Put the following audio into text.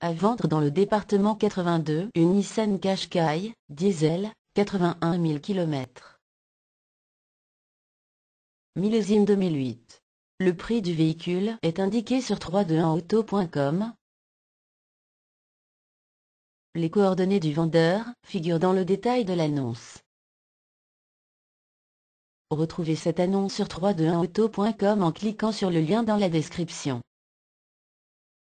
À vendre dans le département 82 une Nissan Qashqai, diesel, 81 000 km. Millésime 2008. Le prix du véhicule est indiqué sur 321auto.com. Les coordonnées du vendeur figurent dans le détail de l'annonce. Retrouvez cette annonce sur 321auto.com en cliquant sur le lien dans la description.